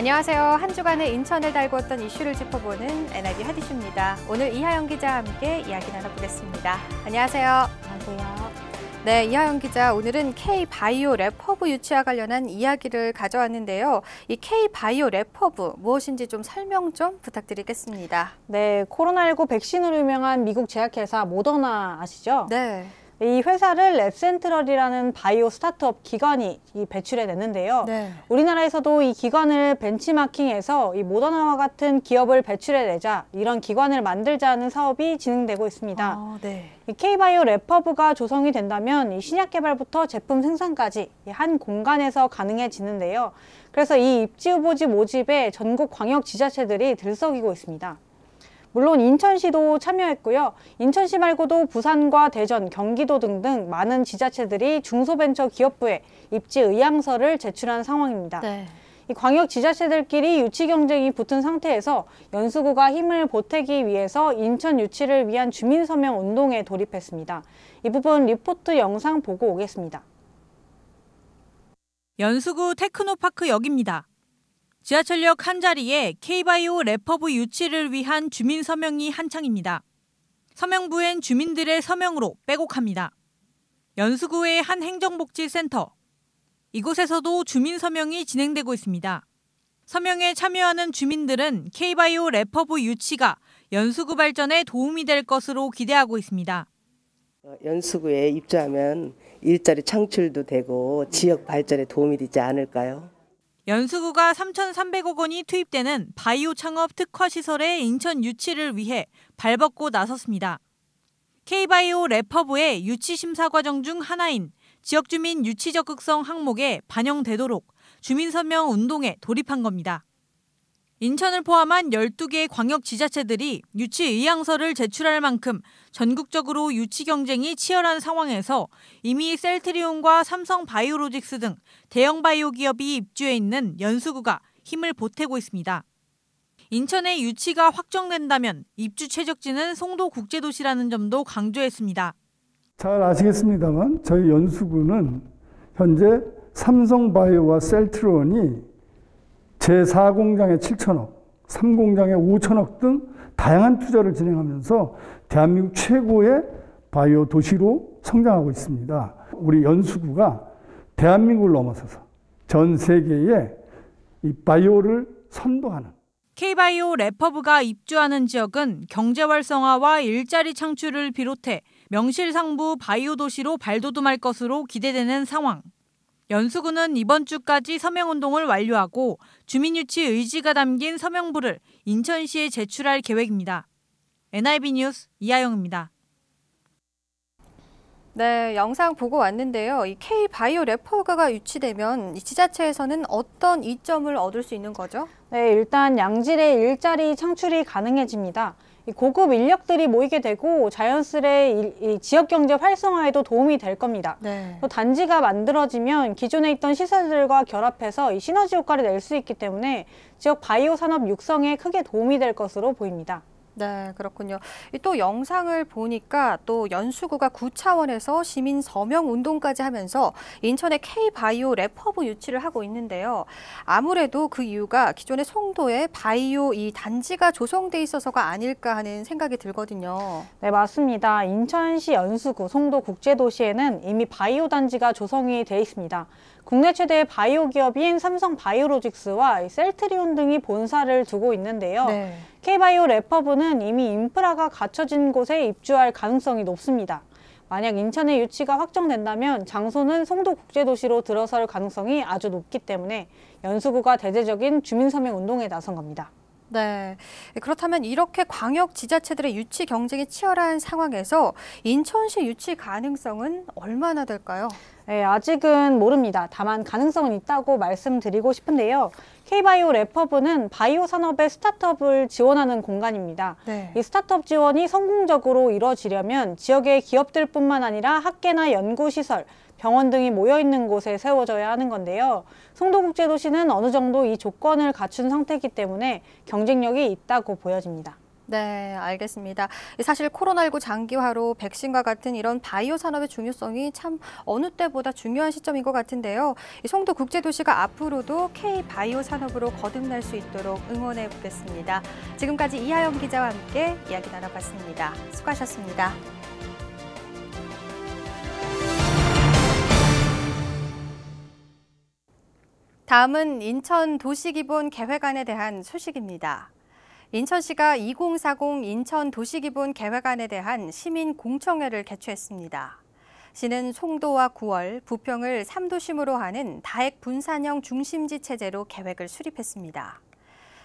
안녕하세요. 한 주간의 인천을 달구었던 이슈를 짚어보는 NIB 하디슈입니다. 오늘 이하영 기자와 함께 이야기 나눠보겠습니다. 안녕하세요. 안녕하세요. 네, 이하영 기자, 오늘은 K-바이오 랩허브 유치와 관련한 이야기를 가져왔는데요. 이 K-바이오 랩허브 무엇인지 좀 설명 좀 부탁드리겠습니다. 네, 코로나19 백신으로 유명한 미국 제약회사 모더나 아시죠? 네. 이 회사를 랩센트럴이라는 바이오 스타트업 기관이 배출해냈는데요. 네. 우리나라에서도 이 기관을 벤치마킹해서 이 모더나와 같은 기업을 배출해내자 이런 기관을 만들자는 사업이 진행되고 있습니다. 아, 네. K바이오 랩퍼브가 조성이 된다면 이 신약 개발부터 제품 생산까지 한 공간에서 가능해지는데요. 그래서 이 입지 후보지 모집에 전국 광역 지자체들이 들썩이고 있습니다. 물론 인천시도 참여했고요. 인천시 말고도 부산과 대전, 경기도 등등 많은 지자체들이 중소벤처기업부에 입지 의향서를 제출한 상황입니다. 네. 이 광역 지자체들끼리 유치 경쟁이 붙은 상태에서 연수구가 힘을 보태기 위해서 인천 유치를 위한 주민서명 운동에 돌입했습니다. 이 부분 리포트 영상 보고 오겠습니다. 연수구 테크노파크 역입니다. 지하철역 한자리에 KBIO 래퍼브 유치를 위한 주민 서명이 한창입니다. 서명부엔 주민들의 서명으로 빼곡합니다. 연수구의 한 행정복지센터. 이곳에서도 주민 서명이 진행되고 있습니다. 서명에 참여하는 주민들은 KBIO 래퍼브 유치가 연수구 발전에 도움이 될 것으로 기대하고 있습니다. 연수구에 입주하면 일자리 창출도 되고 지역 발전에 도움이 되지 않을까요? 연수구가 3,300억 원이 투입되는 바이오 창업 특화 시설의 인천 유치를 위해 발벗고 나섰습니다. K바이오 레퍼브의 유치 심사 과정 중 하나인 지역주민 유치 적극성 항목에 반영되도록 주민서명 운동에 돌입한 겁니다. 인천을 포함한 12개 의 광역 지자체들이 유치 의향서를 제출할 만큼 전국적으로 유치 경쟁이 치열한 상황에서 이미 셀트리온과 삼성 바이오로직스 등 대형 바이오 기업이 입주해 있는 연수구가 힘을 보태고 있습니다. 인천의 유치가 확정된다면 입주 최적지는 송도 국제도시라는 점도 강조했습니다. 잘 아시겠습니다만 저희 연수구는 현재 삼성바이오와 셀트론이 제4공장에 7천억, 3공장에 5천억 등 다양한 투자를 진행하면서 대한민국 최고의 바이오 도시로 성장하고 있습니다. 우리 연수구가 대한민국을 넘어서서 전 세계에 이 바이오를 선도하는 K바이오 래퍼브가 입주하는 지역은 경제 활성화와 일자리 창출을 비롯해 명실상부 바이오 도시로 발돋움할 것으로 기대되는 상황. 연수구는 이번 주까지 서명운동을 완료하고 주민유치 의지가 담긴 서명부를 인천시에 제출할 계획입니다. NIB 뉴스 이하영입니다. 네, 영상 보고 왔는데요. 이 K-바이오 래퍼가가 유치되면 지자체에서는 어떤 이점을 얻을 수 있는 거죠? 네, 일단 양질의 일자리 창출이 가능해집니다. 고급 인력들이 모이게 되고 자연스레 이, 이 지역 경제 활성화에도 도움이 될 겁니다. 네. 또 단지가 만들어지면 기존에 있던 시설들과 결합해서 이 시너지 효과를 낼 수 있기 때문에 지역 바이오 산업 육성에 크게 도움이 될 것으로 보입니다. 네, 그렇군요. 또 영상을 보니까 또 연수구가 구차원에서 시민 서명 운동까지 하면서 인천의 K바이오 랩허브 유치를 하고 있는데요. 아무래도 그 이유가 기존의 송도에 바이오 이 단지가 조성돼 있어서가 아닐까 하는 생각이 들거든요. 네, 맞습니다. 인천시 연수구 송도 국제도시에는 이미 바이오 단지가 조성이 돼 있습니다. 국내 최대의 바이오 기업인 삼성 바이오로직스와 셀트리온 등이 본사를 두고 있는데요. 네. K바이오 래퍼브는 이미 인프라가 갖춰진 곳에 입주할 가능성이 높습니다. 만약 인천의 유치가 확정된다면 장소는 송도 국제도시로 들어설 가능성이 아주 높기 때문에 연수구가 대대적인 주민서명 운동에 나선 겁니다. 네. 그렇다면 이렇게 광역 지자체들의 유치 경쟁이 치열한 상황에서 인천시 유치 가능성은 얼마나 될까요? 네, 아직은 모릅니다. 다만 가능성은 있다고 말씀드리고 싶은데요. K바이오 래퍼브는 바이오 산업의 스타트업을 지원하는 공간입니다. 네. 이 스타트업 지원이 성공적으로 이뤄지려면 지역의 기업들뿐만 아니라 학계나 연구시설, 병원 등이 모여 있는 곳에 세워져야 하는 건데요. 송도국제도시는 어느 정도 이 조건을 갖춘 상태이기 때문에 경쟁력이 있다고 보여집니다. 네, 알겠습니다. 사실 코로나19 장기화로 백신과 같은 이런 바이오 산업의 중요성이 참 어느 때보다 중요한 시점인 것 같은데요. 송도 국제도시가 앞으로도 K 바이오 산업으로 거듭날 수 있도록 응원해 보겠습니다. 지금까지 이하영 기자와 함께 이야기 나눠봤습니다. 수고하셨습니다. 다음은 인천 도시기본 계획안에 대한 소식입니다. 인천시가 2040 인천 도시기본 계획안에 대한 시민 공청회를 개최했습니다. 시는 송도와 9월, 부평을 3도심으로 하는 다핵 분산형 중심지 체제로 계획을 수립했습니다.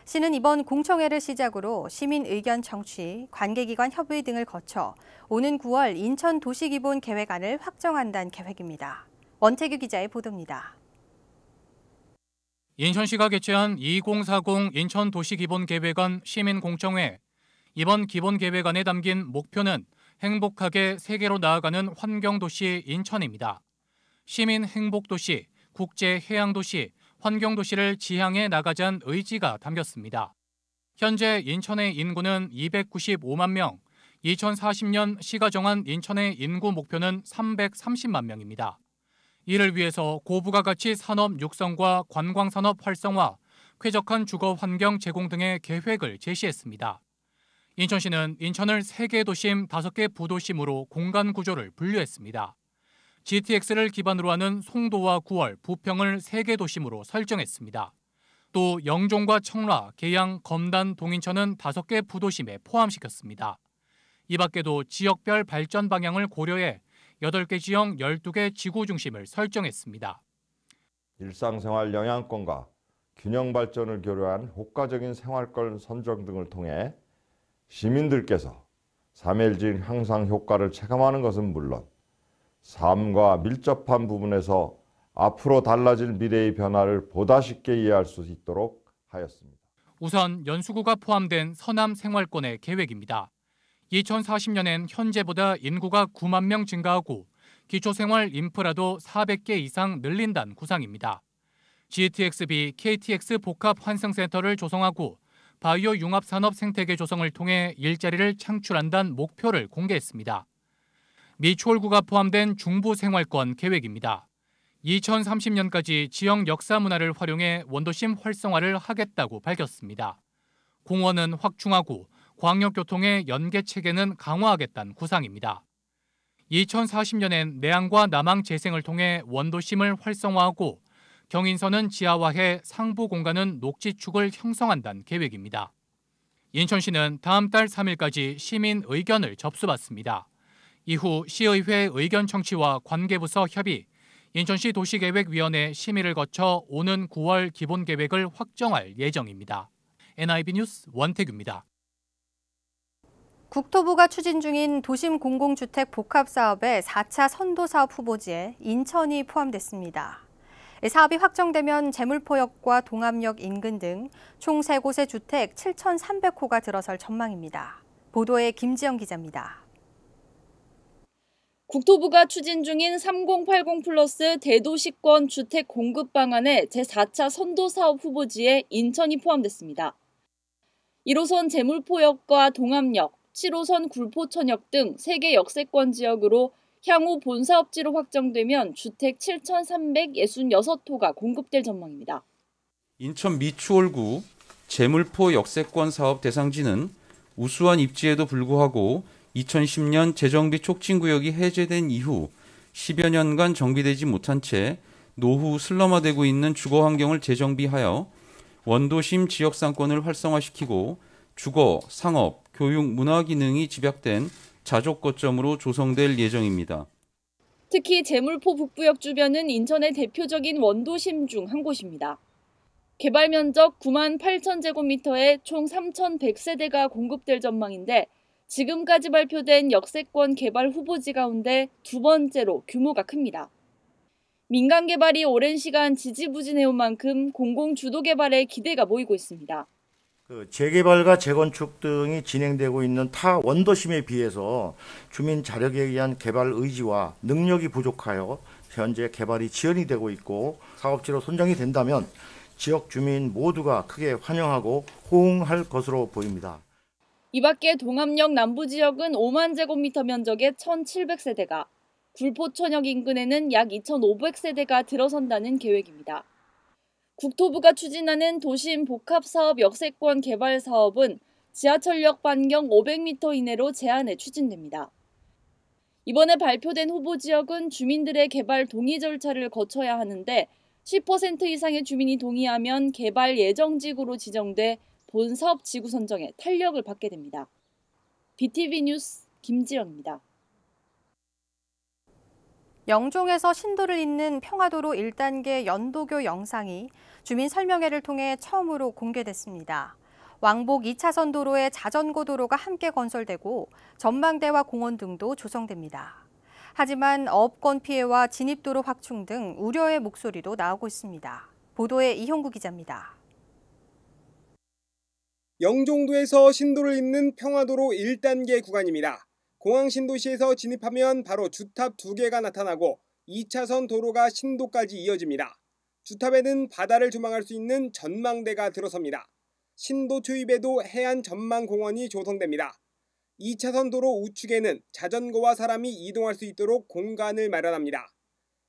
시는 이번 공청회를 시작으로 시민 의견 청취, 관계기관 협의 등을 거쳐 오는 9월 인천 도시기본 계획안을 확정한다는 계획입니다. 원태규 기자의 보도입니다. 인천시가 개최한 2040 인천도시기본계획안 시민공청회 이번 기본계획안에 담긴 목표는 행복하게 세계로 나아가는 환경도시 인천입니다. 시민 행복도시, 국제해양도시, 환경도시를 지향해 나가자는 의지가 담겼습니다. 현재 인천의 인구는 295만 명, 2040년 시가 정한 인천의 인구 목표는 330만 명입니다. 이를 위해서 고부가 가치 산업 육성과 관광산업 활성화, 쾌적한 주거 환경 제공 등의 계획을 제시했습니다. 인천시는 인천을 3개 도심, 5개 부도심으로 공간 구조를 분류했습니다. GTX를 기반으로 하는 송도와 9월, 부평을 3개 도심으로 설정했습니다. 또 영종과 청라, 계양, 검단, 동인천은 5개 부도심에 포함시켰습니다. 이 밖에도 지역별 발전 방향을 고려해 8개 지형 12개 지구 중심을 설정했습니다. 일상생활 영향권과 균형 발전을 교류한 효과적인 생활권 선정 등을 통해 시민들께서 3일진 향상 효과를 체감하는 것은 물론 삶과 밀접한 부분에서 앞으로 달라질 미래의 변화를 보다 쉽게 이해할 수 있도록 하였습니다. 우선 연수구가 포함된 서남 생활권의 계획입니다. 2040년엔 현재보다 인구가 9만 명 증가하고 기초생활 인프라도 400개 이상 늘린다는 구상입니다. GTX-B KTX 복합 환승센터를 조성하고 바이오 융합 산업 생태계 조성을 통해 일자리를 창출한다는 목표를 공개했습니다. 미추홀구가 포함된 중부 생활권 계획입니다. 2030년까지 지역 역사 문화를 활용해 원도심 활성화를 하겠다고 밝혔습니다. 공원은 확충하고 광역교통의 연계 체계는 강화하겠다는 구상입니다. 2040년엔 내항과 남항 재생을 통해 원도심을 활성화하고 경인선은 지하화해 상부 공간은 녹지축을 형성한다는 계획입니다. 인천시는 다음 달 3일까지 시민 의견을 접수받습니다. 이후 시의회 의견 청취와 관계부서 협의, 인천시 도시계획위원회 심의를 거쳐 오는 9월 기본계획을 확정할 예정입니다. NIB 뉴스 원태규입니다. 국토부가 추진 중인 도심 공공주택 복합사업의 4차 선도사업 후보지에 인천이 포함됐습니다. 사업이 확정되면 재물포역과 동암역 인근 등 총 3곳의 주택 7,300호가 들어설 전망입니다. 보도에 김지영 기자입니다. 국토부가 추진 중인 3080 플러스 대도시권 주택 공급 방안의 제4차 선도사업 후보지에 인천이 포함됐습니다. 1호선 재물포역과 동암역, 7호선 굴포천역 등 3개 역세권 지역으로 향후 본사업지로 확정되면 주택 7,366호가 공급될 전망입니다. 인천 미추홀구 재물포 역세권 사업 대상지는 우수한 입지에도 불구하고 2010년 재정비 촉진구역이 해제된 이후 10여 년간 정비되지 못한 채 노후 슬럼화되고 있는 주거 환경을 재정비하여 원도심 지역 상권을 활성화시키고 주거, 상업, 교육 문화 기능이 집약된 자족 거점으로 조성될 예정입니다. 특히 제물포 북부역 주변은 인천의 대표적인 원도심 중 한 곳입니다. 개발 면적 9만 8천 제곱미터에 총 3,100세대가 공급될 전망인데 지금까지 발표된 역세권 개발 후보지 가운데 두 번째로 규모가 큽니다. 민간 개발이 오랜 시간 지지부진해온 만큼 공공 주도 개발에 기대가 모이고 있습니다. 그 재개발과 재건축 등이 진행되고 있는 타 원도심에 비해서 주민 자력에 의한 개발 의지와 능력이 부족하여 현재 개발이 지연이 되고 있고 사업지로 선정이 된다면 지역 주민 모두가 크게 환영하고 호응할 것으로 보입니다. 이 밖에 동암역 남부 지역은 5만 제곱미터 면적의 1,700세대가, 굴포천역 인근에는 약 2,500세대가 들어선다는 계획입니다. 국토부가 추진하는 도심 복합사업 역세권 개발 사업은 지하철역 반경 500m 이내로 제한해 추진됩니다. 이번에 발표된 후보 지역은 주민들의 개발 동의 절차를 거쳐야 하는데 10% 이상의 주민이 동의하면 개발 예정지구로 지정돼 본 사업 지구 선정에 탄력을 받게 됩니다. BTV 뉴스 김지영입니다. 영종에서 신도를 잇는 평화도로 1단계 연도교 영상이 주민 설명회를 통해 처음으로 공개됐습니다. 왕복 2차선 도로에 자전거 도로가 함께 건설되고 전망대와 공원 등도 조성됩니다. 하지만 어업권 피해와 진입도로 확충 등 우려의 목소리도 나오고 있습니다. 보도에 이형구 기자입니다. 영종도에서 신도를 잇는 평화도로 1단계 구간입니다. 공항 신도시에서 진입하면 바로 주탑 두 개가 나타나고 2차선 도로가 신도까지 이어집니다. 주탑에는 바다를 조망할 수 있는 전망대가 들어섭니다. 신도 초입에도 해안 전망 공원이 조성됩니다. 2차선 도로 우측에는 자전거와 사람이 이동할 수 있도록 공간을 마련합니다.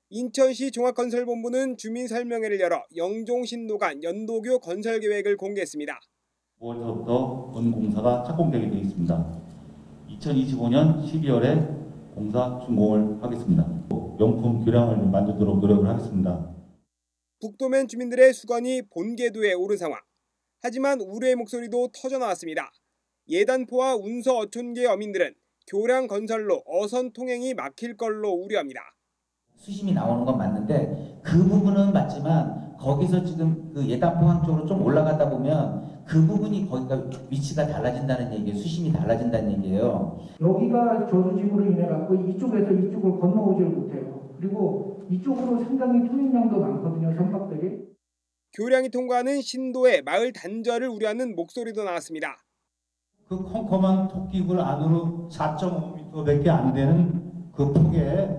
인천시 종합건설본부는 주민설명회를 열어 영종신도 간 연도교 건설 계획을 공개했습니다. 5월부터 본공사가 착공되게 되어 있습니다. 2025년 12월에 공사 준공을 하겠습니다. 명품 교량을 만들도록 노력을 하겠습니다. 북도면 주민들의 수건이 본궤도에 오른 상황. 하지만 우려의 목소리도 터져나왔습니다. 예단포와 운서 어촌계 어민들은 교량 건설로 어선 통행이 막힐 걸로 우려합니다. 수심이 나오는 건 맞는데 그 부분은 맞지만 거기서 지금 그 예단포항 쪽으로 좀 올라가다 보면 그 부분이 거기가 위치가 달라진다는 얘기예요. 수심이 달라진다는 얘기예요. 여기가 저수지구로 인해 갖고 이쪽에서 이쪽을 건너오질 못해요. 그리고 이쪽으로 상당히 통행량도 많거든요. 선박들이. 교량이 통과하는 신도의 마을 단절을 우려하는 목소리도 나왔습니다. 그 컴컴한 토끼굴 안으로 4.5m밖에 안 되는 그 폭에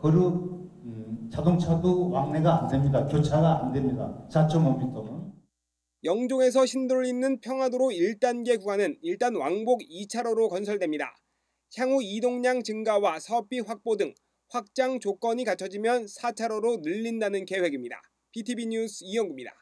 그루 음, 자동차도 왕래가 안 됩니다. 교차가 안 됩니다. 4.5m는. 영종에서 신도를 잇는 평화도로 1단계 구간은 일단 왕복 2차로로 건설됩니다. 향후 이동량 증가와 서비 확보 등 확장 조건이 갖춰지면 4차로로 늘린다는 계획입니다. BTV 뉴스 이영구입니다.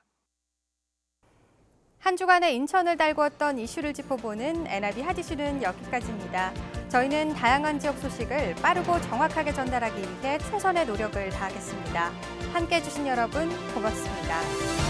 한 주간의 인천을 달구었던 이슈를 짚어보는 NIB 하이슈는 여기까지입니다. 저희는 다양한 지역 소식을 빠르고 정확하게 전달하기 위해 최선의 노력을 다하겠습니다. 함께해 주신 여러분 고맙습니다.